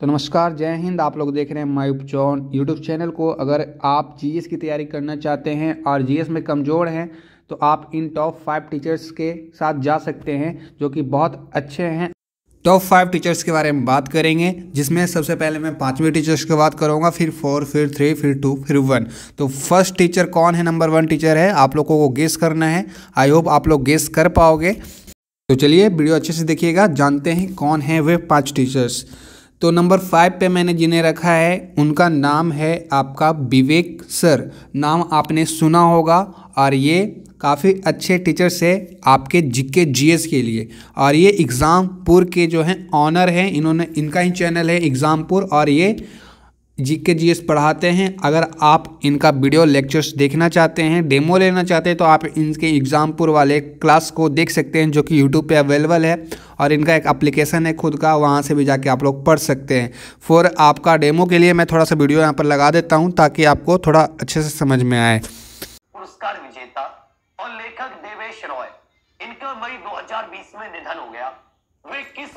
तो नमस्कार जय हिंद आप लोग देख रहे हैं माई चौन यूट्यूब चैनल को अगर आप जीएस की तैयारी करना चाहते हैं और जीएस में कमज़ोर हैं तो आप इन टॉप फाइव टीचर्स के साथ जा सकते हैं जो कि बहुत अच्छे हैं टॉप फाइव टीचर्स के बारे में बात करेंगे जिसमें सबसे पहले मैं पाँचवें टीचर्स की बात करूंगा फिर फोर फिर थ्री फिर टू फिर वन तो फर्स्ट टीचर कौन है नंबर वन टीचर है आप लोगों को गेस करना है आई होप आप लोग गेस कर पाओगे तो चलिए वीडियो अच्छे से देखिएगा जानते हैं कौन है वे पाँच टीचर्स तो नंबर फाइव पे मैंने जिन्हें रखा है उनका नाम है आपका विवेक सर नाम आपने सुना होगा और ये काफ़ी अच्छे टीचर्स है आपके जिक्के जीएस के लिए और ये एग्ज़ामपुर के जो हैं ऑनर हैं इन्होंने इनका ही चैनल है एग्ज़ामपुर और ये जीके जी पढ़ाते हैं अगर आप इनका वीडियो लेक्चर्स देखना चाहते हैं डेमो लेना चाहते हैं तो आप इनके एग्ज़ामपुर वाले क्लास को देख सकते हैं जो कि यूट्यूब पे अवेलेबल है और इनका एक एप्लीकेशन है खुद का वहाँ से भी जाके आप लोग पढ़ सकते हैं फॉर आपका डेमो के लिए मैं थोड़ा सा वीडियो यहाँ पर लगा देता हूँ ताकि आपको थोड़ा अच्छे से समझ में आए पुरस्कार विजेता और लेखक देवेश रॉय इनका मई दो में निधन हो गया वे किस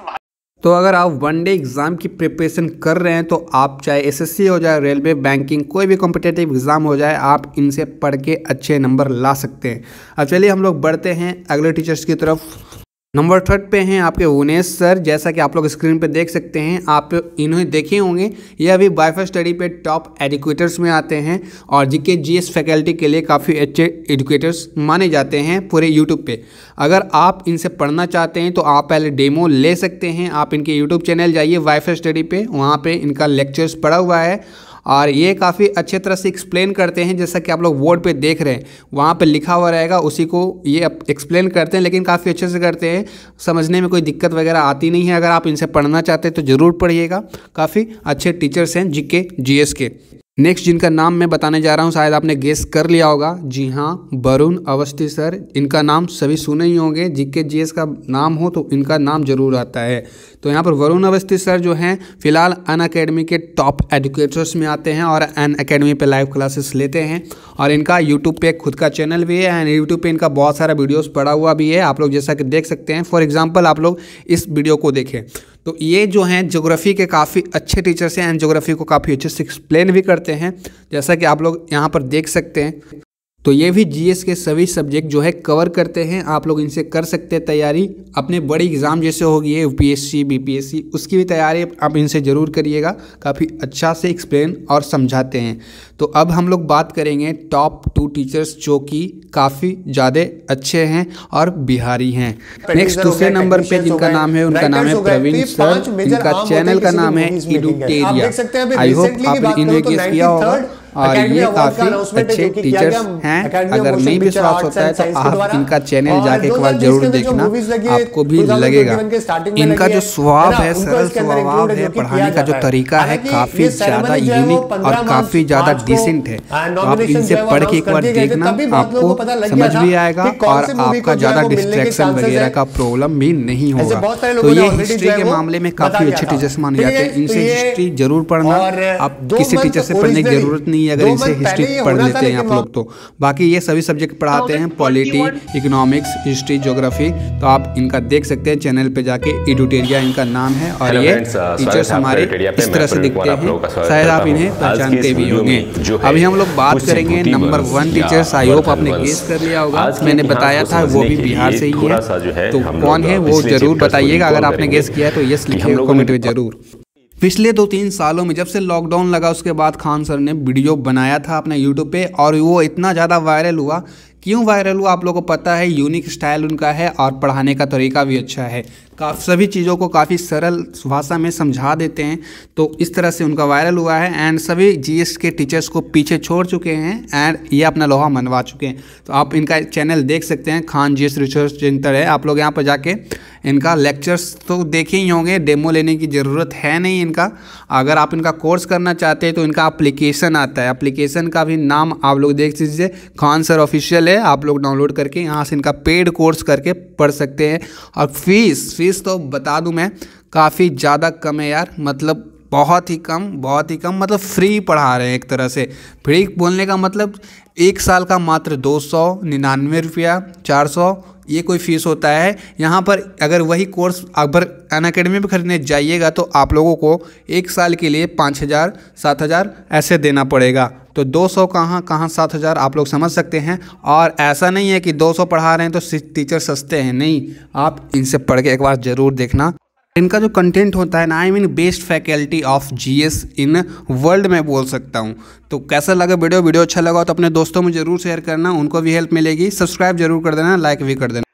तो अगर आप वन डे एग्ज़ाम की प्रिपरेशन कर रहे हैं तो आप चाहे एसएससी हो जाए रेलवे बैंकिंग कोई भी कॉम्पिटेटिव एग्ज़ाम हो जाए आप इनसे पढ़ के अच्छे नंबर ला सकते हैं अब चलिए हम लोग बढ़ते हैं अगले टीचर्स की तरफ नंबर थर्ड पे हैं आपके उनेश सर जैसा कि आप लोग स्क्रीन पे देख सकते हैं आप इन्हें देखे होंगे ये अभी बाइफा स्टडी पे टॉप एडुकेटर्स में आते हैं और जी एस फैकल्टी के लिए काफ़ी अच्छे एडुकेटर्स माने जाते हैं पूरे यूट्यूब पे अगर आप इनसे पढ़ना चाहते हैं तो आप पहले डेमो ले सकते हैं आप इनके यूट्यूब चैनल जाइए वाइफा स्टडी पर वहाँ पर इनका लेक्चर्स पड़ा हुआ है और ये काफ़ी अच्छे तरह से एक्सप्लेन करते हैं जैसा कि आप लोग बोर्ड पे देख रहे हैं वहाँ पे लिखा हुआ रहेगा उसी को ये एक्सप्लेन करते हैं लेकिन काफ़ी अच्छे से करते हैं समझने में कोई दिक्कत वगैरह आती नहीं है अगर आप इनसे पढ़ना चाहते हैं तो ज़रूर पढ़िएगा काफ़ी अच्छे टीचर्स हैं जी के जी के नेक्स्ट जिनका नाम मैं बताने जा रहा हूँ शायद आपने गेस कर लिया होगा जी हाँ वरुण अवस्थी सर इनका नाम सभी सुने ही होंगे जी जीएस का नाम हो तो इनका नाम जरूर आता है तो यहाँ पर वरुण अवस्थी सर जो हैं फिलहाल अन अकेडमी के टॉप एजुकेटर्स में आते हैं और अन अकेडमी पर लाइव क्लासेस लेते हैं और इनका यूट्यूब पर खुद का चैनल भी है एंड यूट्यूब पर इनका बहुत सारा वीडियोज़ पड़ा हुआ भी है आप लोग जैसा कि देख सकते हैं फॉर एग्जाम्पल आप लोग इस वीडियो को देखें तो ये जो हैं ज्योग्राफी के काफ़ी अच्छे टीचर्स हैं एंड ज्योग्राफी को काफ़ी अच्छे से एक्सप्लेन भी करते हैं जैसा कि आप लोग यहाँ पर देख सकते हैं तो ये भी जीएस के सभी सब्जेक्ट जो है कवर करते हैं आप लोग इनसे कर सकते हैं तैयारी अपने बड़े एग्ज़ाम जैसे होगी है यूपीएससी बीपीएससी उसकी भी तैयारी आप इनसे ज़रूर करिएगा काफ़ी अच्छा से एक्सप्लेन और समझाते हैं तो अब हम लोग बात करेंगे टॉप टू टीचर्स जो कि काफ़ी ज़्यादा अच्छे हैं और बिहारी हैं नेक्स्ट दूसरे नंबर पर जिनका नाम है उनका नाम है प्रवीण सर इनका चैनल का नाम है आई होप आपने इन्वेस्ट किया होगा और ये काफी अच्छे टीचर्स हैं अगर नहीं विश्वास होता है तो आप इनका चैनल जाके एक बार जरूर देखना आपको भी लगेगा इनका जो स्वभाव है सरल स्वभाव है पढ़ाने का जो तरीका है काफी ज्यादा यूनिक और काफी ज्यादा डिसेंट है हाँ, तो आप इनसे पढ़ के एक बार देखना आपको समझ भी आएगा और आपका ज्यादा डिस्ट्रैक्शन वगैरह का प्रॉब्लम भी नहीं होगा तो ये हिस्ट्री के मामले में काफी अच्छे टीचर्स माने जाते हैं इनसे हिस्ट्री जरूर पढ़ना आप किसी टीचर से पढ़ने की जरूरत नहीं ही अगर इनसे हिस्ट्री पढ़ लेते हैं आप लोग तो बाकी ये सभी सब्जेक्ट पढ़ाते हैं पॉलिटी इकोनॉमिक्स हिस्ट्री जोग्राफी तो आप इनका देख सकते हैं चैनल पे जाके इडुटेरिया इनका नाम है और ये टीचर्स uh, हमारे इस तरह से दिखते हैं शायद आप इन्हें पहचानते भी होंगे अभी हम लोग बात करेंगे number one teachers I hope आपने केस कर लिया होगा मैंने बताया था वो भी बिहार से ही है तो कौन है वो जरूर बताइएगा अगर आपने गेस किया है तो यस लिखिए कमेंट में जरूर पिछले दो तीन सालों में जब से लॉकडाउन लगा उसके बाद खान सर ने वीडियो बनाया था अपने यूट्यूब पे और वो इतना ज़्यादा वायरल हुआ क्यों वायरल हुआ आप लोगों को पता है यूनिक स्टाइल उनका है और पढ़ाने का तरीका भी अच्छा है काफ़ी सभी चीज़ों को काफ़ी सरल भाषा में समझा देते हैं तो इस तरह से उनका वायरल हुआ है एंड सभी जी के टीचर्स को पीछे छोड़ चुके हैं एंड ये अपना लोहा मनवा चुके हैं तो आप इनका चैनल देख सकते हैं Khan G S research centre है आप लोग यहाँ पर जाके इनका लेक्चर्स तो देखे ही होंगे डेमो लेने की ज़रूरत है नहीं इनका अगर आप इनका कोर्स करना चाहते हैं तो इनका अप्लीकेशन आता है अप्लीकेशन का भी नाम आप लोग देख लीजिए खान सर ऑफिशियल है आप लोग डाउनलोड करके यहाँ से इनका पेड कोर्स करके पढ़ सकते हैं और फीस फीस तो बता दूँ मैं काफ़ी ज़्यादा कम है यार मतलब बहुत ही कम बहुत ही कम मतलब फ्री पढ़ा रहे हैं एक तरह से फ्री बोलने का मतलब एक साल का मात्र दो सौ निन्यानवे रुपया चार सौ ये कोई फीस होता है यहाँ पर अगर वही कोर्स अकबर अन अकेडमी पर खरीदने जाइएगा तो आप लोगों को एक साल के लिए पाँच हज़ार सात हज़ार ऐसे देना पड़ेगा तो 200 सौ कहाँ कहाँ सात हज़ार आप लोग समझ सकते हैं और ऐसा नहीं है कि 200 पढ़ा रहे हैं तो टीचर सस्ते हैं नहीं आप इनसे पढ़ के एक बार ज़रूर देखना इनका जो कंटेंट होता है ना I mean best faculty of GS in world मैं बोल सकता हूँ तो कैसा लगा वीडियो वीडियो अच्छा लगा तो अपने दोस्तों में जरूर शेयर करना उनको भी हेल्प मिलेगी सब्सक्राइब जरूर कर देना लाइक भी कर देना